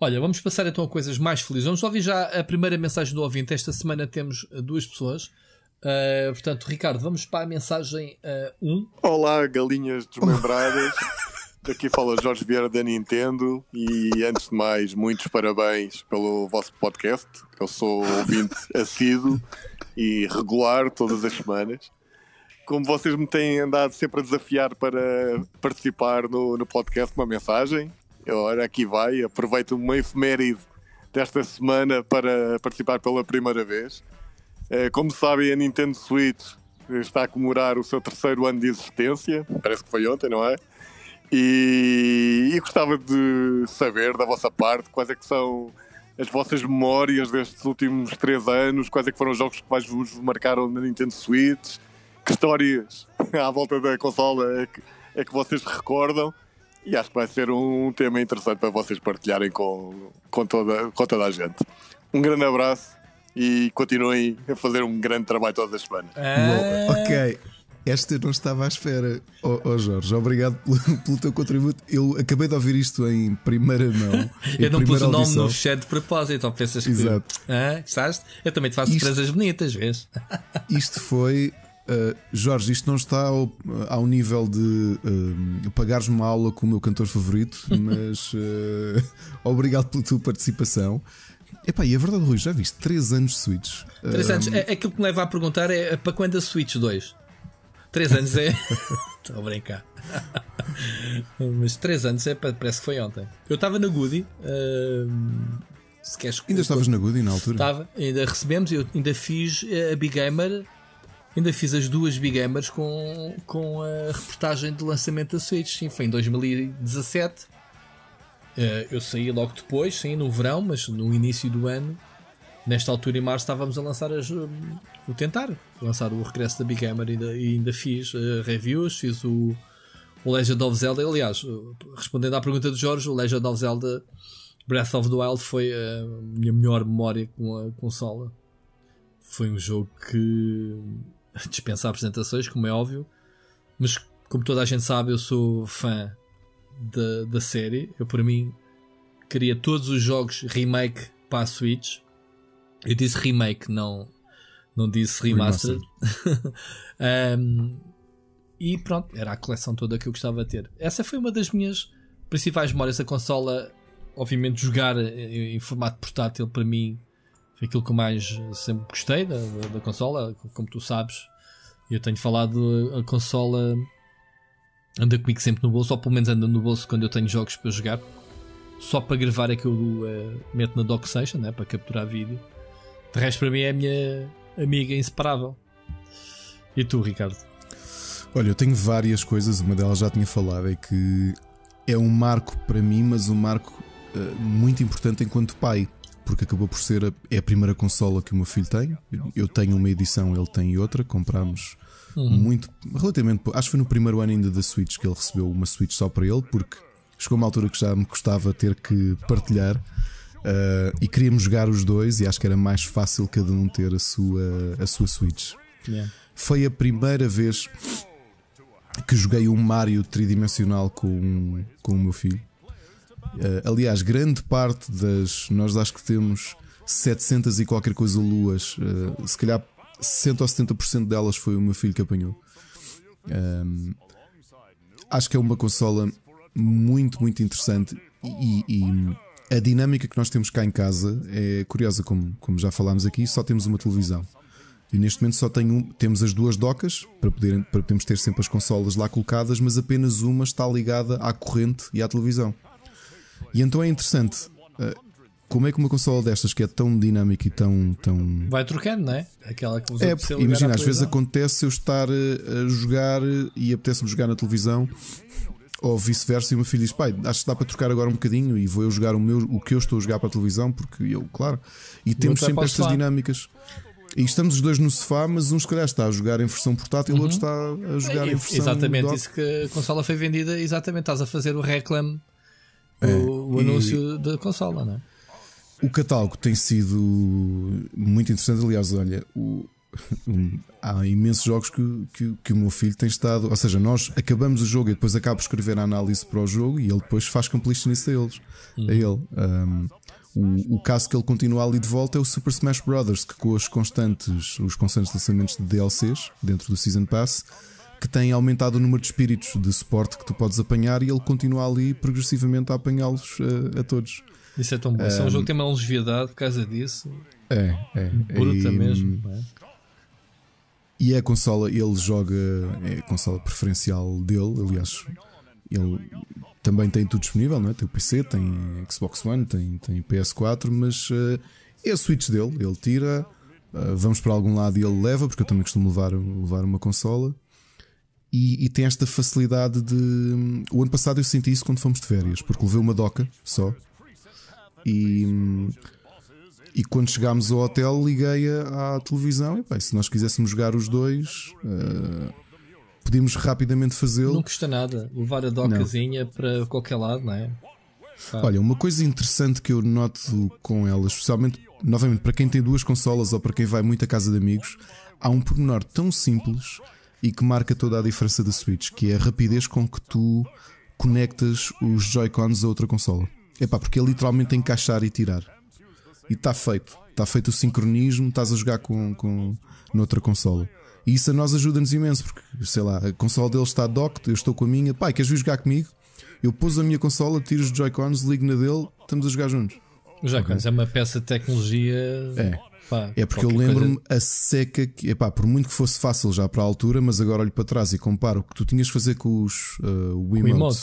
Olha, vamos passar então a coisas mais felizes. Vamos ouvir já a primeira mensagem do ouvinte. Esta semana temos eh, duas pessoas. Uh, portanto, Ricardo, vamos para a mensagem 1. Uh, eh, um. Olá, galinhas desmembradas. Daqui fala Jorge Vieira da Nintendo e antes de mais, muitos parabéns pelo vosso podcast. Eu sou ouvinte assíduo e regular todas as semanas. Como vocês me têm andado sempre a desafiar para participar no, no podcast, uma mensagem, é Ora, aqui vai, aproveito uma efeméride desta semana para participar pela primeira vez. Eh, como sabem, a Nintendo Switch está a comemorar o seu terceiro ano de existência, parece que foi ontem, não é? E, e gostava de saber da vossa parte quais é que são as vossas memórias destes últimos três anos, quais é que foram os jogos que mais vos marcaram na Nintendo Switch, que histórias à volta da consola é que, é que vocês recordam e acho que vai ser um tema interessante para vocês partilharem com, com, toda, com toda a gente. Um grande abraço e continuem a fazer um grande trabalho todas as semanas. É... ok. Esta eu não estava à espera. Oh, oh Jorge, obrigado pelo, pelo, teu contributo. Eu acabei de ouvir isto em primeira mão. eu não pus o nome audição. no chat de propósito, ou pensas que. Exato. Ah, Eu também te faço frases bonitas, vês? Isto foi eh, Jorge, isto não está ao, ao nível de uh, pagares uma aula com o meu cantor favorito, mas uh, obrigado pela tua participação. Epá, e a verdade, Rui, já viste 3 anos Switch. 3 anos, um... É, é aquilo que me leva a perguntar é para quando a Switch 2? 3 anos é. Estou a brincar. mas 3 anos é, parece que foi ontem. Eu estava na Goody. se queres, ainda estavas na Goody na altura? Estava, ainda recebemos, eu ainda fiz a Big Gamer ainda fiz as duas Big Gamers com, com a reportagem de lançamento da Switch. Sim, foi em 2017. Eh, eu saí logo depois, sim no verão, mas no início do ano. Nesta altura, em março, estávamos a lançar as. Eh, o tentar lançar o regresso da Big Gamer e ainda, ainda fiz eh, reviews, fiz o, o Legend of Zelda. Aliás, respondendo à pergunta do Jorge, o Legend of Zelda Breath of the Wild foi a minha melhor memória com a consola. Foi um jogo que dispensar apresentações, como é óbvio, mas como toda a gente sabe, eu sou fã da, da série. Eu, por mim, queria todos os jogos remake para a Switch. Eu disse remake, não, não disse remaster. um, e pronto, era a coleção toda que eu gostava de ter. Essa foi uma das minhas principais memórias da consola. Obviamente, jogar em, em formato portátil para mim foi aquilo que mais eh, sempre gostei da, da, da consola, como tu sabes. Eu tenho falado, a consola anda comigo sempre no bolso, ou pelo menos anda no bolso quando eu tenho jogos para jogar. Só para gravar é que eu uh, meto na Dock Station, né, para capturar vídeo. De resto, para mim é a minha amiga inseparável. E tu, Ricardo? Olha, eu tenho várias coisas, uma delas já tinha falado, é que é um marco para mim, mas um marco uh, muito importante enquanto pai porque acabou por ser a, é a primeira consola que o meu filho tem. Eu tenho uma edição, ele tem outra. Comprámos uhum. muito, relativamente. Acho que foi no primeiro ano ainda da Switch que ele recebeu uma Switch só para ele, porque chegou uma altura que já me custava ter que partilhar. Uh, e queríamos jogar os dois, e acho que era mais fácil cada um ter a sua, a sua Switch. Yeah. Foi a primeira vez que joguei um Mario tridimensional com, com o meu filho. Eh, aliás, grande parte das. Nós acho que temos 700 e qualquer coisa luas. Eh, se calhar 60 ou 70% delas foi o meu filho que apanhou. Um, ehm, acho que é uma consola muito, muito interessante e, e, a dinâmica que nós temos cá em casa é curiosa, como, como já falámos aqui, só temos uma televisão. E neste momento só tenho, temos as duas docas para, poder, para podermos ter sempre as consolas lá colocadas, mas apenas uma está ligada à corrente e à televisão. E então é interessante. Eh, como é que uma consola destas que é tão dinâmica e tão. tão... Vai trocando, não é? Aquela que é, porque, Imagina, às vezes acontece eu estar eh, a jogar e apetece-me jogar na televisão ou vice-versa, e o meu filho diz: Pai, acho que dá para trocar agora um bocadinho e vou eu jogar o, meu, o que eu estou a jogar para a televisão, porque eu, claro. E temos sempre estas dinâmicas. E estamos os dois no sofá, mas um se calhar está a jogar em versão portátil uhum. e o outro está a jogar é, em versão. Exatamente, isso que a consola foi vendida, exatamente, estás a fazer o reclame é, o, o, anúncio e... da consola, não é? O catálogo tem sido muito interessante. Aliás, olha, o, um, há imensos jogos que, que, que, o meu filho tem estado. Ou seja, nós acabamos o jogo e depois acabo de escrever a análise para o jogo e ele depois faz completionista a eles. Uhum. A ele. Um, o, o, caso que ele continua ali de volta é o Super Smash Bros. que com os constantes, os constantes lançamentos de DLCs dentro do Season Pass que tem aumentado o número de espíritos de suporte que tu podes apanhar e ele continua ali progressivamente a apanhá-los a, eh, a todos. Isso é tão bom. Um, é um jogo que tem uma longevidade por causa disso. É, é. Bruta e, mesmo. Hum, é? E é a consola, ele joga, é a consola preferencial dele, aliás. Ele também tem tudo disponível, não é? Tem o PC, tem Xbox One, tem, tem PS4, mas uh, é a Switch dele. Ele tira, uh, vamos para algum lado e ele leva, porque eu também costumo levar, levar uma consola. E, e, tem esta facilidade de. O ano passado eu senti isso quando fomos de férias, porque levei uma doca só. E, e quando chegámos ao hotel, liguei a à televisão. E bem, se nós quiséssemos jogar os dois, uh, podíamos rapidamente fazê-lo. Não custa nada levar a docazinha não. para qualquer lado, não é? Claro. Olha, uma coisa interessante que eu noto com elas, especialmente, novamente, para quem tem duas consolas ou para quem vai muito à casa de amigos, há um pormenor tão simples e que marca toda a diferença da Switch, que é a rapidez com que tu conectas os Joy-Cons a outra consola. É pá, porque é literalmente encaixar e tirar. E está feito. Está feito o sincronismo, estás a jogar com, com noutra consola. E isso a nós ajuda-nos imenso, porque sei lá, a consola dele está docked, eu estou com a minha, pai, queres vir jogar comigo? Eu pus a minha consola, tiro os Joy-Cons, ligo na dele, estamos a jogar juntos. Os Joy-Cons okay. é uma peça de tecnologia. É. Pá, é porque eu lembro-me coisa... a seca que, epá, por muito que fosse fácil já para a altura, mas agora olho para trás e comparo o que tu tinhas de fazer com os uh,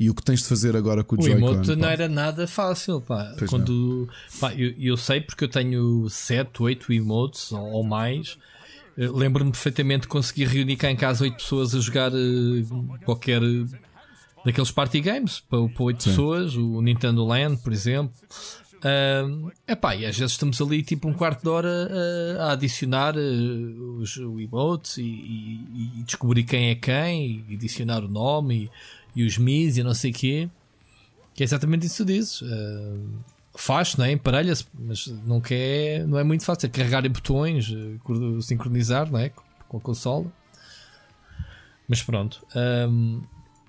E o que tens de fazer agora com o, Joy-Con? O emote não era nada fácil, pá. Quando, pá, eu, eu, sei porque eu tenho 7, 8 emotes ou, ou mais. Eh, lembro-me perfeitamente de conseguir reunir cá em casa 8 pessoas a jogar eh, qualquer daqueles party games para, para 8 Sim. pessoas, o Nintendo Land, por exemplo. Uh, epá, e às vezes estamos ali tipo um quarto de hora uh, a adicionar uh, os, o e, e, e, descobrir quem é quem e adicionar o nome e, e os mis e não sei o quê. Que é exatamente isso que dizes. Uh, faz, não é? Emparelha-se, mas não, quer, não é muito fácil. É carregar em botões, sincronizar não é? com a consola. Mas pronto.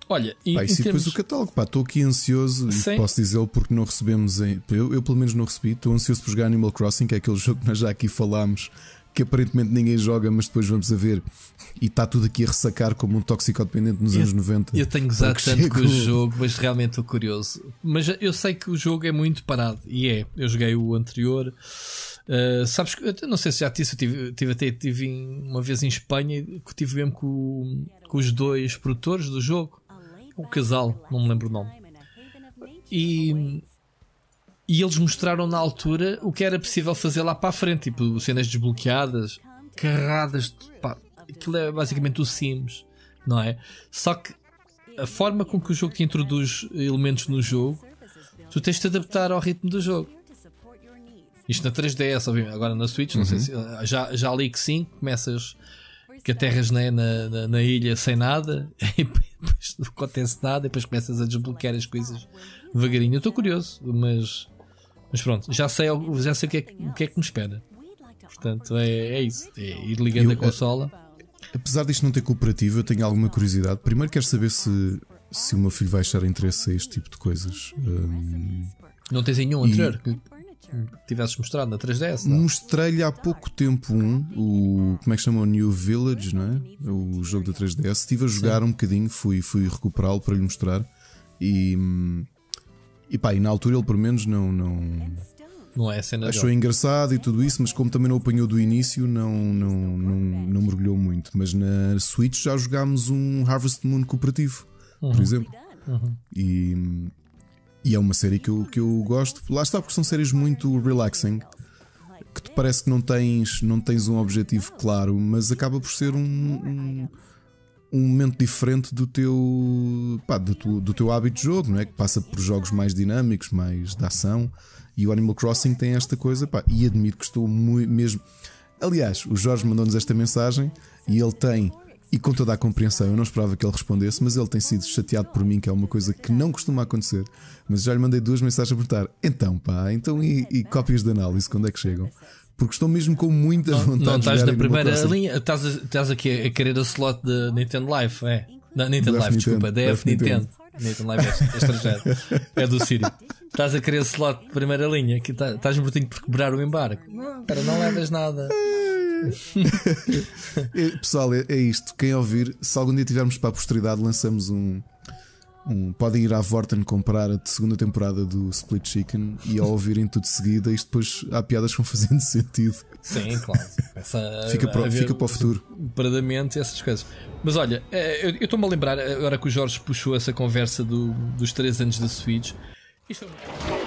Olha, e, pá, e depois o catálogo, pá, estou aqui ansioso Sim. posso dizê-lo porque não recebemos em... eu, eu pelo menos não recebi, estou ansioso por jogar Animal Crossing, que é aquele jogo que nós já aqui falámos, que aparentemente ninguém joga, mas depois vamos a ver. E está tudo aqui a ressacar como um toxicodependente nos eu, anos 90. Eu tenho gozado tanto chego... com o jogo, mas realmente estou curioso. Mas eu sei que o jogo é muito parado, e é. Eu joguei o anterior. Uh, sabes que eu não sei se já disse, eu tive, tive até tive uma vez em Espanha que tive mesmo com, com os dois produtores do jogo o casal, não me lembro o nome. E, e eles mostraram na altura o que era possível fazer lá para a frente, tipo cenas desbloqueadas, carradas, de, pá, aquilo é basicamente o Sims, não é? Só que a forma com que o jogo te introduz elementos no jogo, tu tens de adaptar ao ritmo do jogo. Isto na 3DS, obviamente, agora na Switch, uhum. sei se, já, já ali que sim, começas que aterras né, na, na, na ilha sem nada e depois não acontece nada, depois começas a desbloquear as coisas devagarinho. Eu estou curioso, mas, mas pronto, já sei, já sei o, que é, o que é que me espera. Portanto, é, é isso, é ir ligando eu, a consola. Eh, apesar disto não ter cooperativo, eu tenho alguma curiosidade. Primeiro quero saber se, se o meu filho vai achar interesse a este tipo de coisas. Um, não tens nenhum anterior? E tivesses mostrado na 3DS. Mostrei-lhe há pouco tempo um, o como é que chama o New Village, não é? O jogo da 3DS. Estive a jogar Sim. um bocadinho, fui, fui recuperá-lo para lhe mostrar. E, e pá, e na altura ele pelo menos não. não não é cena Achou dele. engraçado e tudo isso, mas como também não apanhou do início, não, não, não, não mergulhou muito. Mas na Switch já jogámos um Harvest Moon cooperativo, uhum. por exemplo. Uhum. E e é uma série que eu, que eu gosto. Lá está, porque são séries muito relaxing. Que te parece que não tens, não tens um objetivo claro, mas acaba por ser um, um, um momento diferente do teu, pá, do, teu, do teu hábito de jogo, não é? Que passa por jogos mais dinâmicos, mais de ação. E o Animal Crossing tem esta coisa, pá, e admito que estou muito mesmo. Aliás, o Jorge mandou-nos esta mensagem e ele tem e com toda a compreensão, eu não esperava que ele respondesse, mas ele tem sido chateado por mim, que é uma coisa que não costuma acontecer. Mas já lhe mandei duas mensagens a perguntar: então, pá, então e, e cópias de análise, quando é que chegam? Porque estou mesmo com muita vontade não, de Não estás na primeira linha, estás, estás aqui a querer o slot da Nintendo Live, é? Não, Nintendo Live, desculpa, DF Nintendo. Nintendo Live é, é estrangeiro, é do Sírio. Estás a querer o slot de primeira linha, que tá, estás bocadinho por quebrar o embarque. Não, cara, não levas nada. Pessoal, é, é, isto. Quem ouvir, se algum dia tivermos para a posteridade, lançamos um. um podem ir à Vorten comprar a segunda temporada do Split Chicken e ao ouvirem tudo de seguida, isto depois há piadas que vão fazendo sentido. Sim, claro. Essa, fica, para, fica para o futuro. Paradamente, essas coisas. Mas olha, é, eu estou-me a lembrar, agora que o Jorge puxou essa conversa do, dos 3 anos da Switch. Isto é...